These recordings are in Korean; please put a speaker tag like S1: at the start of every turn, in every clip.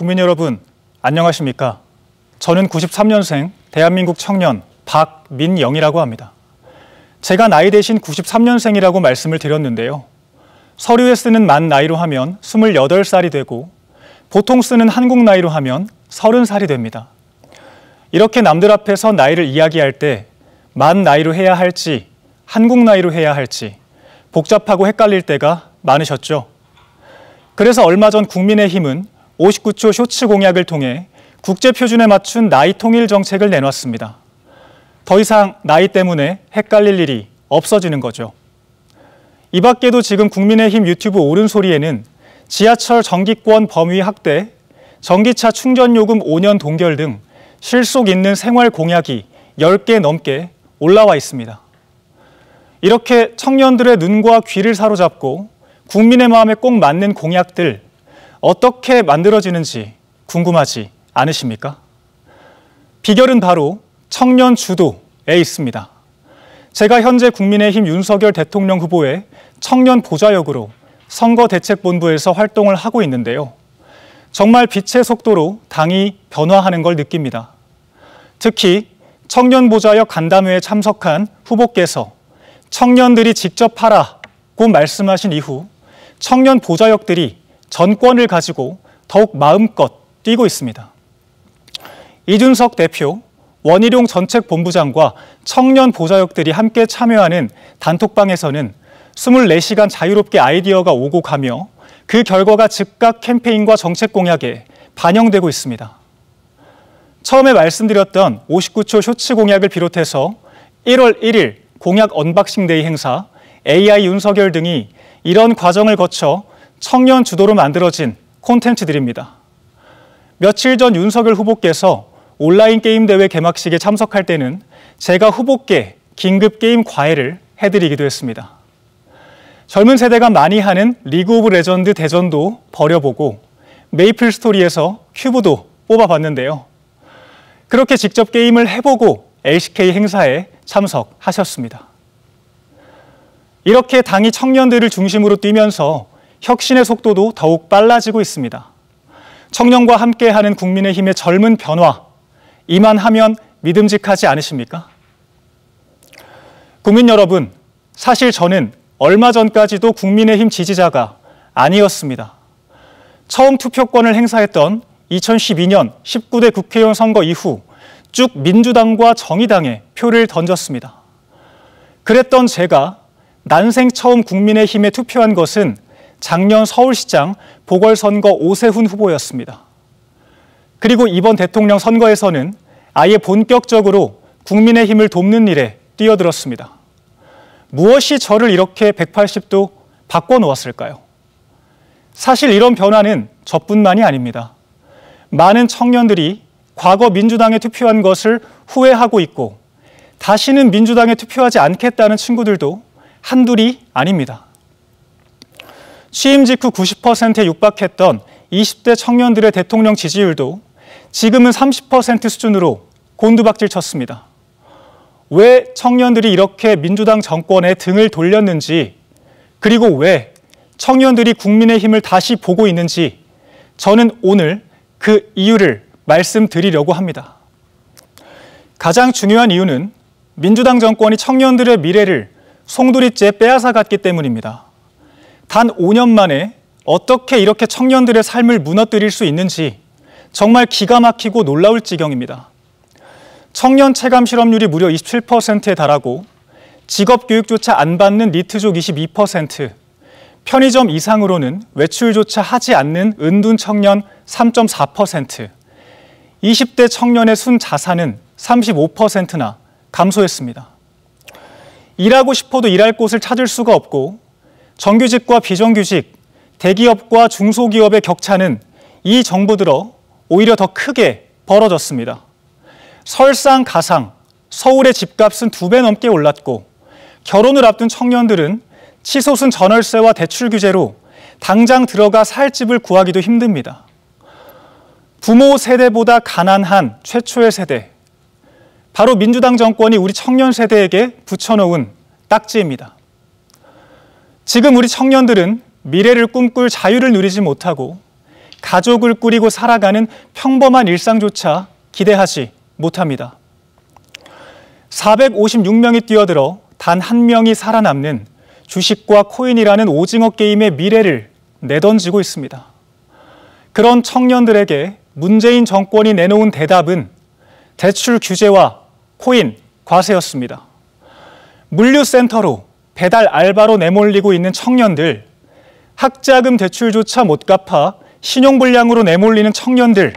S1: 국민 여러분, 안녕하십니까? 저는 93년생 대한민국 청년 박민영이라고 합니다. 제가 나이 대신 93년생이라고 말씀을 드렸는데요. 서류에 쓰는 만 나이로 하면 28살이 되고 보통 쓰는 한국 나이로 하면 30살이 됩니다. 이렇게 남들 앞에서 나이를 이야기할 때 만 나이로 해야 할지 한국 나이로 해야 할지 복잡하고 헷갈릴 때가 많으셨죠. 그래서 얼마 전 국민의힘은 59초 쇼츠 공약을 통해 국제 표준에 맞춘 나이 통일 정책을 내놨습니다. 더 이상 나이 때문에 헷갈릴 일이 없어지는 거죠. 이 밖에도 지금 국민의힘 유튜브 오른 소리에는 지하철 전기권 범위 확대, 전기차 충전 요금 5년 동결 등 실속 있는 생활 공약이 10개 넘게 올라와 있습니다. 이렇게 청년들의 눈과 귀를 사로잡고 국민의 마음에 꼭 맞는 공약들 어떻게 만들어지는지 궁금하지 않으십니까? 비결은 바로 청년 주도에 있습니다. 제가 현재 국민의힘 윤석열 대통령 후보의 청년 보좌역으로 선거대책본부에서 활동을 하고 있는데요. 정말 빛의 속도로 당이 변화하는 걸 느낍니다. 특히 청년 보좌역 간담회에 참석한 후보께서 청년들이 직접 하라고 말씀하신 이후 청년 보좌역들이 전권을 가지고 더욱 마음껏 뛰고 있습니다. 이준석 대표, 원희룡 전책본부장과 청년 보좌역들이 함께 참여하는 단톡방에서는 24시간 자유롭게 아이디어가 오고 가며 그 결과가 즉각 캠페인과 정책 공약에 반영되고 있습니다. 처음에 말씀드렸던 59초 쇼츠 공약을 비롯해서 1월 1일 공약 언박싱 데이 행사, AI 윤석열 등이 이런 과정을 거쳐 청년 주도로 만들어진 콘텐츠들입니다. 며칠 전 윤석열 후보께서 온라인 게임 대회 개막식에 참석할 때는 제가 후보께 긴급 게임 과외를 해드리기도 했습니다. 젊은 세대가 많이 하는 리그 오브 레전드 대전도 버려보고 메이플 스토리에서 큐브도 뽑아봤는데요. 그렇게 직접 게임을 해보고 LCK 행사에 참석하셨습니다. 이렇게 당이 청년들을 중심으로 뛰면서 혁신의 속도도 더욱 빨라지고 있습니다. 청년과 함께하는 국민의힘의 젊은 변화, 이만 하면 믿음직하지 않으십니까? 국민 여러분, 사실 저는 얼마 전까지도 국민의힘 지지자가 아니었습니다. 처음 투표권을 행사했던 2012년 19대 국회의원 선거 이후 쭉 민주당과 정의당에 표를 던졌습니다. 그랬던 제가 난생 처음 국민의힘에 투표한 것은 작년 서울시장 보궐선거 오세훈 후보였습니다. 그리고 이번 대통령 선거에서는 아예 본격적으로 국민의 힘을 돕는 일에 뛰어들었습니다. 무엇이 저를 이렇게 180도 바꿔놓았을까요? 사실 이런 변화는 저뿐만이 아닙니다. 많은 청년들이 과거 민주당에 투표한 것을 후회하고 있고 다시는 민주당에 투표하지 않겠다는 친구들도 한둘이 아닙니다. 취임 직후 90%에 육박했던 20대 청년들의 대통령 지지율도 지금은 30% 수준으로 곤두박질 쳤습니다. 왜 청년들이 이렇게 민주당 정권에 등을 돌렸는지, 그리고 왜 청년들이 국민의 힘을 다시 보고 있는지 저는 오늘 그 이유를 말씀드리려고 합니다. 가장 중요한 이유는 민주당 정권이 청년들의 미래를 송두리째 빼앗아갔기 때문입니다. 단 5년 만에 어떻게 이렇게 청년들의 삶을 무너뜨릴 수 있는지 정말 기가 막히고 놀라울 지경입니다. 청년 체감 실업률이 무려 27%에 달하고 직업 교육조차 안 받는 니트족 22%, 편의점 이상으로는 외출조차 하지 않는 은둔 청년 3.4%, 20대 청년의 순 자산은 35%나 감소했습니다. 일하고 싶어도 일할 곳을 찾을 수가 없고 정규직과 비정규직, 대기업과 중소기업의 격차는 이 정부 들어 오히려 더 크게 벌어졌습니다. 설상 가상 서울의 집값은 두 배 넘게 올랐고 결혼을 앞둔 청년들은 치솟은 전월세와 대출 규제로 당장 들어가 살 집을 구하기도 힘듭니다. 부모 세대보다 가난한 최초의 세대. 바로 민주당 정권이 우리 청년 세대에게 붙여놓은 딱지입니다. 지금 우리 청년들은 미래를 꿈꿀 자유를 누리지 못하고 가족을 꾸리고 살아가는 평범한 일상조차 기대하지 못합니다. 456명이 뛰어들어 단 한 명이 살아남는 주식과 코인이라는 오징어 게임의 미래를 내던지고 있습니다. 그런 청년들에게 문재인 정권이 내놓은 대답은 대출 규제와 코인 과세였습니다. 물류센터로 배달 알바로 내몰리고 있는 청년들, 학자금 대출조차 못 갚아 신용불량으로 내몰리는 청년들,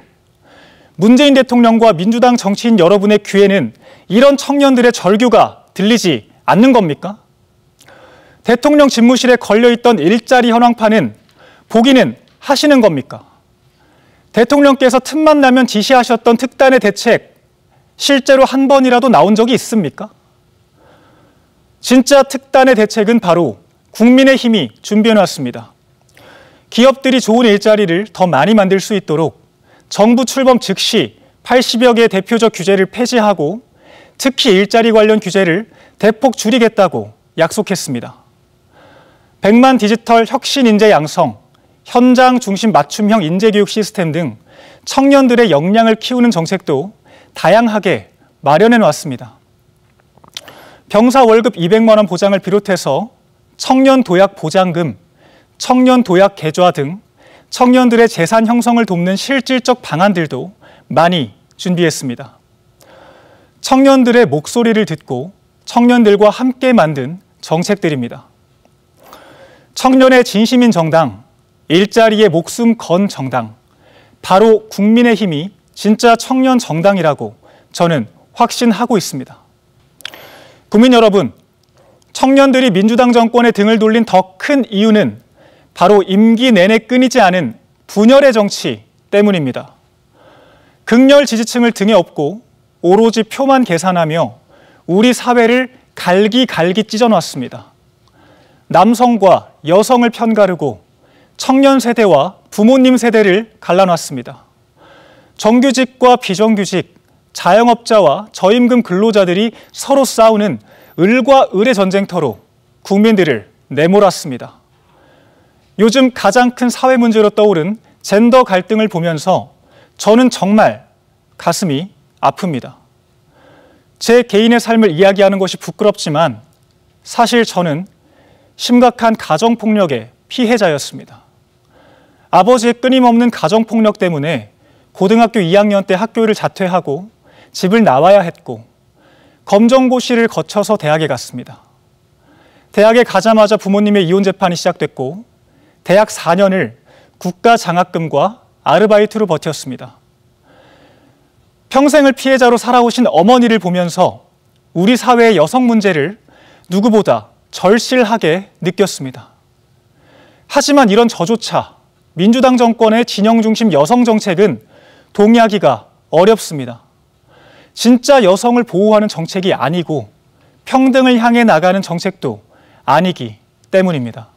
S1: 문재인 대통령과 민주당 정치인 여러분의 귀에는 이런 청년들의 절규가 들리지 않는 겁니까? 대통령 집무실에 걸려있던 일자리 현황판은 보기는 하시는 겁니까? 대통령께서 틈만 나면 지시하셨던 특단의 대책, 실제로 한 번이라도 나온 적이 있습니까? 진짜 특단의 대책은 바로 국민의 힘이 준비해놨습니다. 기업들이 좋은 일자리를 더 많이 만들 수 있도록 정부 출범 즉시 80여 개의 대표적 규제를 폐지하고 특히 일자리 관련 규제를 대폭 줄이겠다고 약속했습니다. 100만 디지털 혁신 인재 양성, 현장 중심 맞춤형 인재교육 시스템 등 청년들의 역량을 키우는 정책도 다양하게 마련해 놓았습니다. 병사 월급 200만 원 보장을 비롯해서 청년 도약 보장금, 청년 도약 개조화 등 청년들의 재산 형성을 돕는 실질적 방안들도 많이 준비했습니다. 청년들의 목소리를 듣고 청년들과 함께 만든 정책들입니다. 청년의 진심인 정당, 일자리에 목숨 건 정당, 바로 국민의힘이 진짜 청년 정당이라고 저는 확신하고 있습니다. 국민 여러분, 청년들이 민주당 정권에 등을 돌린 더 큰 이유는 바로 임기 내내 끊이지 않은 분열의 정치 때문입니다. 극렬 지지층을 등에 업고 오로지 표만 계산하며 우리 사회를 갈기갈기 찢어놨습니다. 남성과 여성을 편가르고 청년 세대와 부모님 세대를 갈라놨습니다. 정규직과 비정규직, 자영업자와 저임금 근로자들이 서로 싸우는 을과 을의 전쟁터로 국민들을 내몰았습니다. 요즘 가장 큰 사회 문제로 떠오른 젠더 갈등을 보면서 저는 정말 가슴이 아픕니다. 제 개인의 삶을 이야기하는 것이 부끄럽지만 사실 저는 심각한 가정폭력의 피해자였습니다. 아버지의 끊임없는 가정폭력 때문에 고등학교 2학년 때 학교를 자퇴하고 집을 나와야 했고 검정고시를 거쳐서 대학에 갔습니다. 대학에 가자마자 부모님의 이혼 재판이 시작됐고 대학 4년을 국가 장학금과 아르바이트로 버텼습니다. 평생을 피해자로 살아오신 어머니를 보면서 우리 사회의 여성 문제를 누구보다 절실하게 느꼈습니다. 하지만 이런 저조차 민주당 정권의 진영 중심 여성 정책은 동의하기가 어렵습니다. 진짜 여성을 보호하는 정책이 아니고 평등을 향해 나가는 정책도 아니기 때문입니다.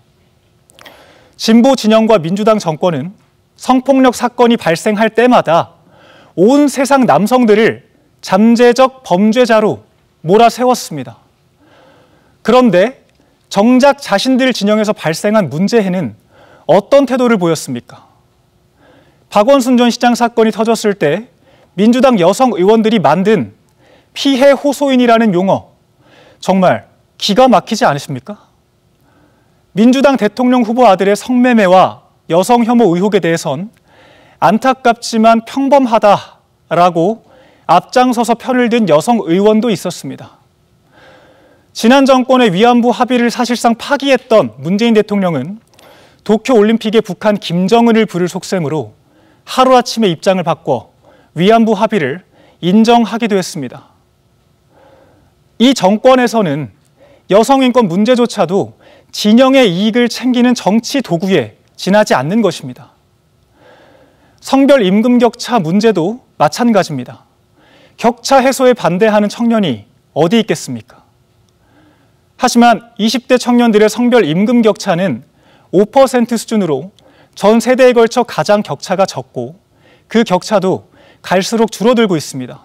S1: 진보 진영과 민주당 정권은 성폭력 사건이 발생할 때마다 온 세상 남성들을 잠재적 범죄자로 몰아세웠습니다. 그런데 정작 자신들 진영에서 발생한 문제에는 어떤 태도를 보였습니까? 박원순 전 시장 사건이 터졌을 때 민주당 여성 의원들이 만든 피해 호소인이라는 용어 정말 기가 막히지 않으십니까? 민주당 대통령 후보 아들의 성매매와 여성 혐오 의혹에 대해선 안타깝지만 평범하다라고 앞장서서 편을 든 여성 의원도 있었습니다. 지난 정권의 위안부 합의를 사실상 파기했던 문재인 대통령은 도쿄 올림픽에 북한 김정은을 부를 속셈으로 하루아침에 입장을 바꿔 위안부 합의를 인정하기도 했습니다. 이 정권에서는 여성인권 문제조차도 진영의 이익을 챙기는 정치 도구에 지나지 않는 것입니다. 성별 임금 격차 문제도 마찬가지입니다. 격차 해소에 반대하는 청년이 어디 있겠습니까? 하지만 20대 청년들의 성별 임금 격차는 5% 수준으로 전 세대에 걸쳐 가장 격차가 적고 그 격차도 갈수록 줄어들고 있습니다.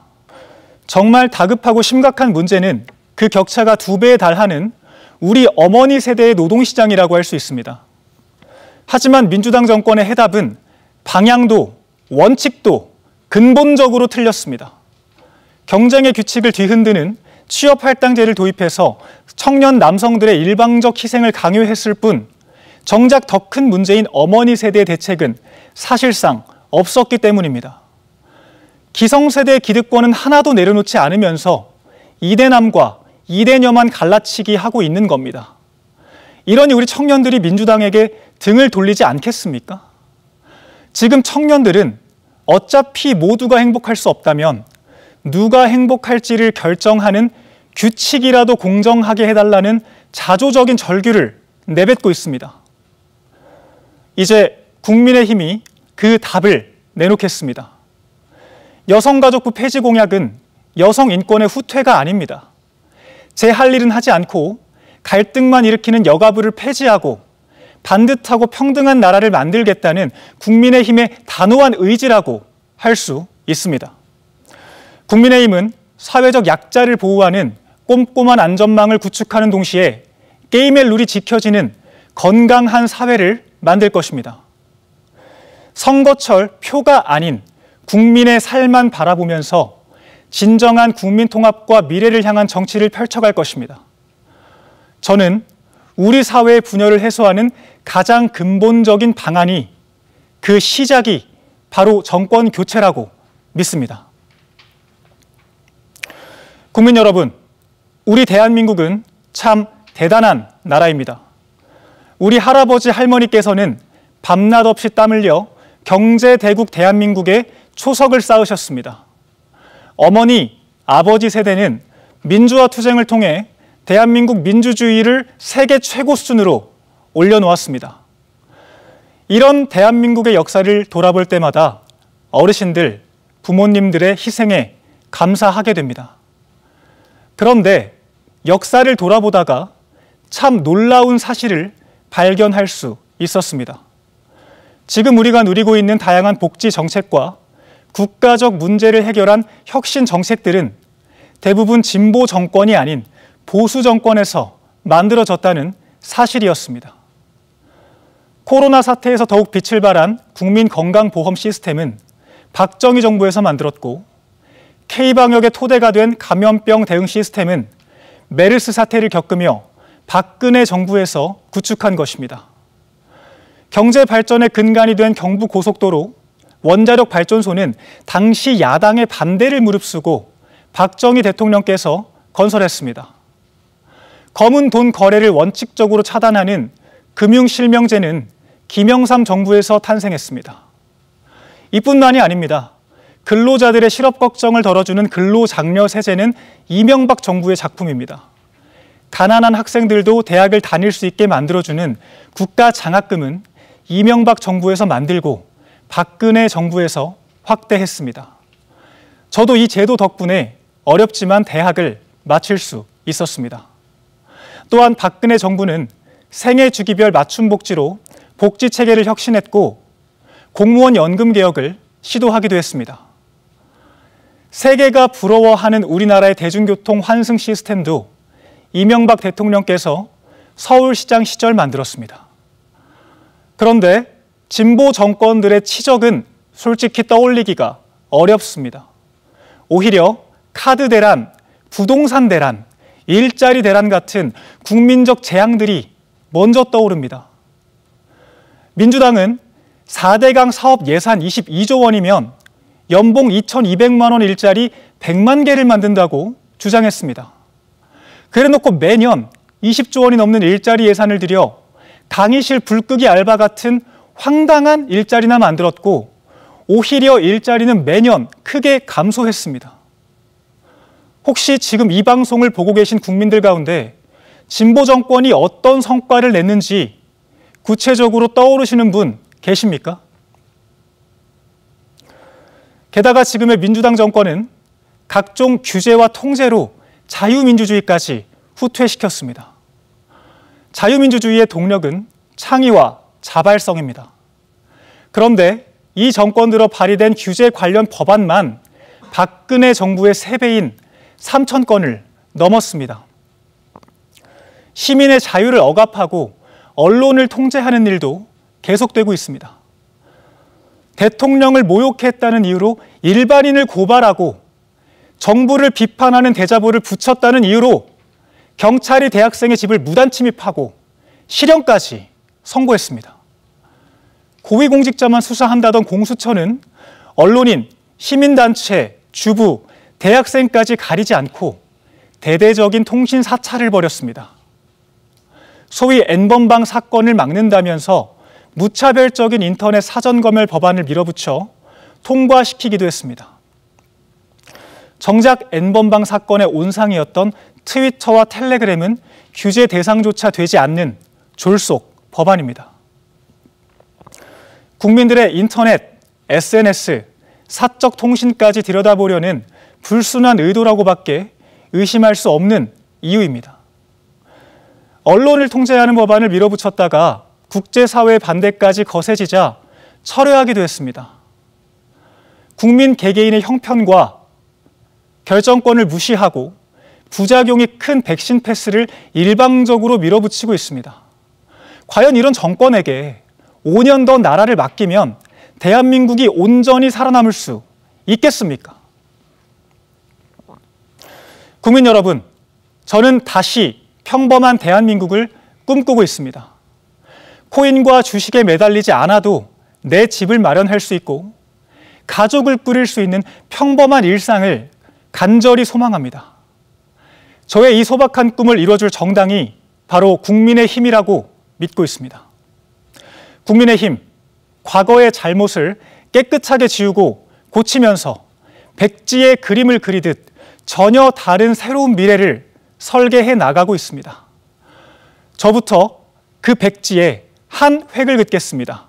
S1: 정말 다급하고 심각한 문제는 그 격차가 두 배에 달하는 우리 어머니 세대의 노동시장이라고 할 수 있습니다. 하지만 민주당 정권의 해답은 방향도 원칙도 근본적으로 틀렸습니다. 경쟁의 규칙을 뒤흔드는 취업 할당제를 도입해서 청년 남성들의 일방적 희생을 강요했을 뿐 정작 더 큰 문제인 어머니 세대 대책은 사실상 없었기 때문입니다. 기성세대 기득권은 하나도 내려놓지 않으면서 이대남과 이대녀만 갈라치기 하고 있는 겁니다. 이러니 우리 청년들이 민주당에게 등을 돌리지 않겠습니까? 지금 청년들은 어차피 모두가 행복할 수 없다면 누가 행복할지를 결정하는 규칙이라도 공정하게 해달라는 자조적인 절규를 내뱉고 있습니다. 이제 국민의힘이 그 답을 내놓겠습니다. 여성가족부 폐지 공약은 여성 인권의 후퇴가 아닙니다. 제 할 일은 하지 않고 갈등만 일으키는 여가부를 폐지하고 반듯하고 평등한 나라를 만들겠다는 국민의힘의 단호한 의지라고 할 수 있습니다. 국민의힘은 사회적 약자를 보호하는 꼼꼼한 안전망을 구축하는 동시에 게임의 룰이 지켜지는 건강한 사회를 만들 것입니다. 선거철 표가 아닌 국민의 삶만 바라보면서 진정한 국민 통합과 미래를 향한 정치를 펼쳐갈 것입니다. 저는 우리 사회의 분열을 해소하는 가장 근본적인 방안이 그 시작이 바로 정권 교체라고 믿습니다. 국민 여러분, 우리 대한민국은 참 대단한 나라입니다. 우리 할아버지 할머니께서는 밤낮 없이 땀 흘려 경제대국 대한민국의 초석을 쌓으셨습니다. 어머니, 아버지 세대는 민주화 투쟁을 통해 대한민국 민주주의를 세계 최고 수준으로 올려놓았습니다. 이런 대한민국의 역사를 돌아볼 때마다 어르신들, 부모님들의 희생에 감사하게 됩니다. 그런데 역사를 돌아보다가 참 놀라운 사실을 발견할 수 있었습니다. 지금 우리가 누리고 있는 다양한 복지 정책과 국가적 문제를 해결한 혁신 정책들은 대부분 진보 정권이 아닌 보수 정권에서 만들어졌다는 사실이었습니다. 코로나 사태에서 더욱 빛을 발한 국민 건강보험 시스템은 박정희 정부에서 만들었고 K방역의 토대가 된 감염병 대응 시스템은 메르스 사태를 겪으며 박근혜 정부에서 구축한 것입니다. 경제 발전의 근간이 된 경부 고속도로 원자력 발전소는 당시 야당의 반대를 무릅쓰고 박정희 대통령께서 건설했습니다. 검은 돈 거래를 원칙적으로 차단하는 금융실명제는 김영삼 정부에서 탄생했습니다. 이뿐만이 아닙니다. 근로자들의 실업 걱정을 덜어주는 근로장려 세제는 이명박 정부의 작품입니다. 가난한 학생들도 대학을 다닐 수 있게 만들어주는 국가 장학금은 이명박 정부에서 만들고 박근혜 정부에서 확대했습니다. 저도 이 제도 덕분에 어렵지만 대학을 마칠 수 있었습니다. 또한 박근혜 정부는 생애 주기별 맞춤 복지로 복지 체계를 혁신했고 공무원 연금 개혁을 시도하기도 했습니다. 세계가 부러워하는 우리나라의 대중교통 환승 시스템도 이명박 대통령께서 서울시장 시절 만들었습니다. 그런데 진보 정권들의 치적은 솔직히 떠올리기가 어렵습니다. 오히려 카드 대란, 부동산 대란, 일자리 대란 같은 국민적 재앙들이 먼저 떠오릅니다. 민주당은 4대강 사업 예산 22조 원이면 연봉 2,200만 원 일자리 100만 개를 만든다고 주장했습니다. 그래놓고 매년 20조 원이 넘는 일자리 예산을 들여 당의실 불끄기 알바 같은 황당한 일자리나 만들었고 오히려 일자리는 매년 크게 감소했습니다. 혹시 지금 이 방송을 보고 계신 국민들 가운데 진보 정권이 어떤 성과를 냈는지 구체적으로 떠오르시는 분 계십니까? 게다가 지금의 민주당 정권은 각종 규제와 통제로 자유민주주의까지 후퇴시켰습니다. 자유민주주의의 동력은 창의와 자발성입니다. 그런데 이 정권으로 발의된 규제 관련 법안만 박근혜 정부의 3배인 3천 건을 넘었습니다. 시민의 자유를 억압하고 언론을 통제하는 일도 계속되고 있습니다. 대통령을 모욕했다는 이유로 일반인을 고발하고 정부를 비판하는 대자보를 붙였다는 이유로 경찰이 대학생의 집을 무단 침입하고 실형까지 선고했습니다. 고위공직자만 수사한다던 공수처는 언론인, 시민단체, 주부, 대학생까지 가리지 않고 대대적인 통신 사찰을 벌였습니다. 소위 N번방 사건을 막는다면서 무차별적인 인터넷 사전검열 법안을 밀어붙여 통과시키기도 했습니다. 정작 N번방 사건의 온상이었던 트위터와 텔레그램은 규제 대상조차 되지 않는 졸속 법안입니다. 국민들의 인터넷, SNS, 사적 통신까지 들여다보려는 불순한 의도라고밖에 의심할 수 없는 이유입니다. 언론을 통제하는 법안을 밀어붙였다가 국제사회 반대까지 거세지자 철회하기도 했습니다. 국민 개개인의 형편과 결정권을 무시하고 부작용이 큰 백신 패스를 일방적으로 밀어붙이고 있습니다. 과연 이런 정권에게 5년 더 나라를 맡기면 대한민국이 온전히 살아남을 수 있겠습니까? 국민 여러분, 저는 다시 평범한 대한민국을 꿈꾸고 있습니다. 코인과 주식에 매달리지 않아도 내 집을 마련할 수 있고 가족을 꾸릴 수 있는 평범한 일상을 간절히 소망합니다. 저의 이 소박한 꿈을 이뤄줄 정당이 바로 국민의 힘이라고 믿고 있습니다. 국민의 힘, 과거의 잘못을 깨끗하게 지우고 고치면서 백지의 그림을 그리듯 전혀 다른 새로운 미래를 설계해 나가고 있습니다. 저부터 그 백지에 한 획을 긋겠습니다.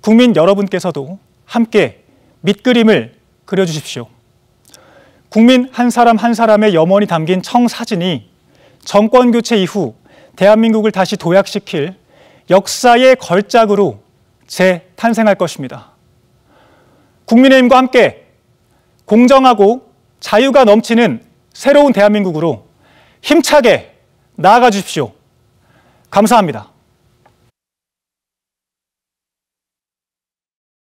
S1: 국민 여러분께서도 함께 밑그림을 그려주십시오. 국민 한 사람 한 사람의 염원이 담긴 청사진이 정권 교체 이후 대한민국을 다시 도약시킬 역사의 걸작으로 재탄생할 것입니다. 국민의힘과 함께 공정하고 자유가 넘치는 새로운 대한민국으로 힘차게 나아가 주십시오. 감사합니다.